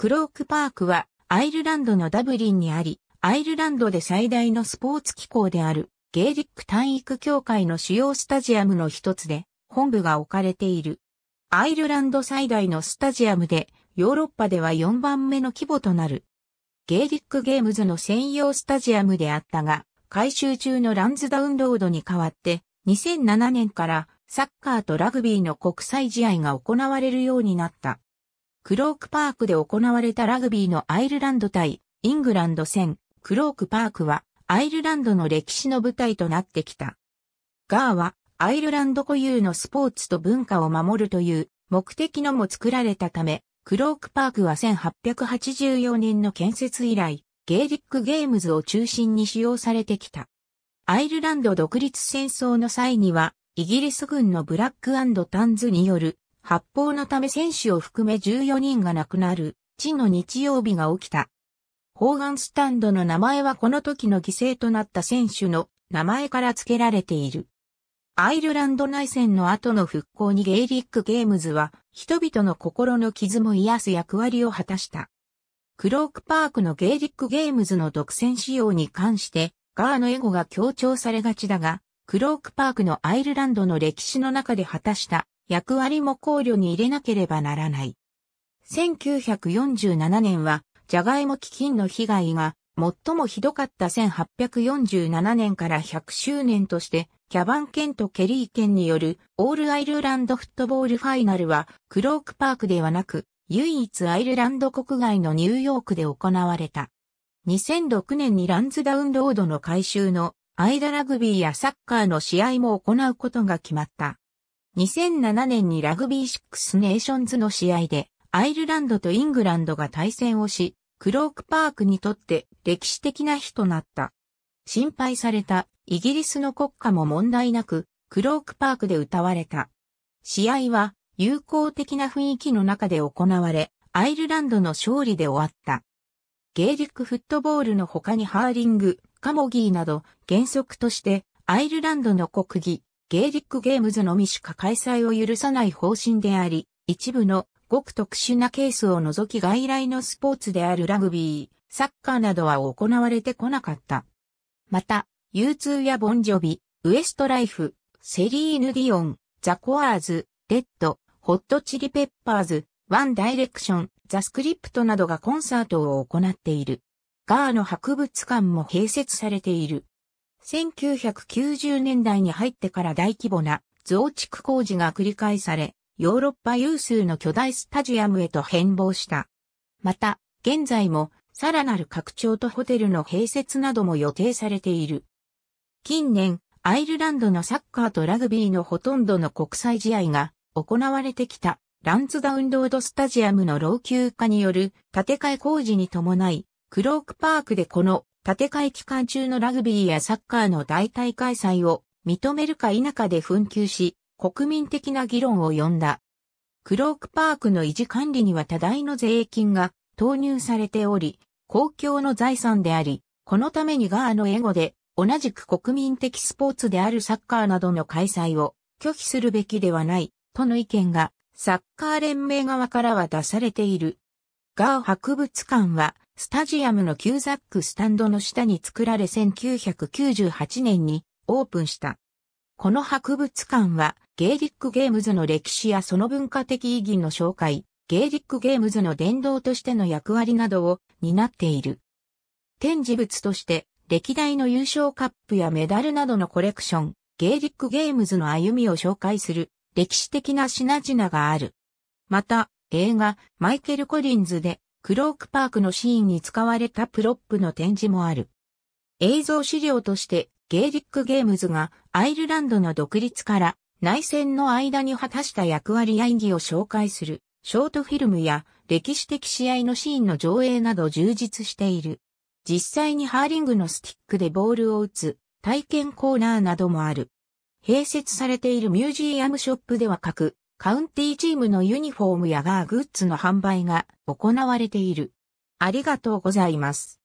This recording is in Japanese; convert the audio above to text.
クロークパークはアイルランドのダブリンにあり、アイルランドで最大のスポーツ機構であるゲーリック体育協会の主要スタジアムの一つで本部が置かれている。アイルランド最大のスタジアムでヨーロッパでは4番目の規模となる。ゲーリックゲームズの専用スタジアムであったが、改修中のランズダウンロードに代わって2007年からサッカーとラグビーの国際試合が行われるようになった。クロークパークで行われたラグビーのアイルランド対イングランド戦、クロークパークはアイルランドの歴史の舞台となってきた。ガーはアイルランド固有のスポーツと文化を守るという目的のも作られたため、クロークパークは1884年の建設以来、ゲーリックゲームズを中心に使用されてきた。アイルランド独立戦争の際には、イギリス軍のブラックタンズによる発砲のため選手を含め14人が亡くなる、地の日曜日が起きた。砲丸スタンドの名前はこの時の犠牲となった選手の名前から付けられている。アイルランド内戦の後の復興にゲイリック・ゲームズは人々の心の傷も癒す役割を果たした。クロークパークのゲイリック・ゲームズの独占使用に関してガーのエゴが強調されがちだが、クロークパークのアイルランドの歴史の中で果たした役割も考慮に入れなければならない。1947年は、ジャガイモ基金の被害が最もひどかった1847年から100周年として、キャバン県とケリー県によるオールアイルランドフットボールファイナルは、クロークパークではなく、唯一アイルランド国外のニューヨークで行われた。2006年にランズダウンロードの改修のアイダラグビーやサッカーの試合も行うことが決まった。2007年にラグビーシックスネーションズの試合で、アイルランドとイングランドが対戦をし、クロークパークにとって歴史的な日となった。心配されたイギリスの国歌も問題なく、クロークパークで歌われた。試合は友好的な雰囲気の中で行われ、アイルランドの勝利で終わった。ゲーリックフットボールの他にハーリング、カモギーなど原則としてアイルランドの国技、ゲーリックゲームズのみしか開催を許さない方針であり、一部のごく特殊なケースを除き外来のスポーツであるラグビー、サッカーなどは行われてこなかった。また、U2 やボンジョビ、ウエストライフ、セリーヌ・ディオン、ザ・コアーズ、レッド、ホット・チリ・ペッパーズ、ワン・ダイレクション、ザ・スクリプトなどがコンサートを行っている。ガーの博物館も併設されている。1990年代に入ってから大規模な増築工事が繰り返され、ヨーロッパ有数の巨大スタジアムへと変貌した。また、現在もさらなる拡張とホテルの併設なども予定されている。近年、アイルランドのサッカーとラグビーのほとんどの国際試合が行われてきたランツダウンロードスタジアムの老朽化による建て替え工事に伴い、クロークパークでこの建て替え期間中のラグビーやサッカーの代替開催を認めるか否かで紛糾し、国民的な議論を呼んだ。クロークパークの維持管理には多大の税金が投入されており、公共の財産であり、このためにガーのエゴで、同じく国民的スポーツであるサッカーなどの開催を拒否するべきではない、との意見が、サッカー連盟側からは出されている。ガー博物館は、スタジアムの旧ザックスタンドの下に作られ1998年にオープンした。この博物館は、ゲーリックゲームズの歴史やその文化的意義の紹介、ゲーリックゲームズの殿堂としての役割などを担っている。展示物として、歴代の優勝カップやメダルなどのコレクション、ゲーリックゲームズの歩みを紹介する歴史的な品々がある。また、映画、マイケル・コリンズで、クロークパークのシーンに使われたプロップの展示もある。映像資料として、ゲーリック・ゲームズがアイルランドの独立から内戦の間に果たした役割や演技を紹介するショートフィルムや歴史的試合のシーンの上映など充実している。実際にハーリングのスティックでボールを打つ体験コーナーなどもある。併設されているミュージアムショップでは各カウンティーチームのユニフォームやガーグッズの販売が行われている。ありがとうございます。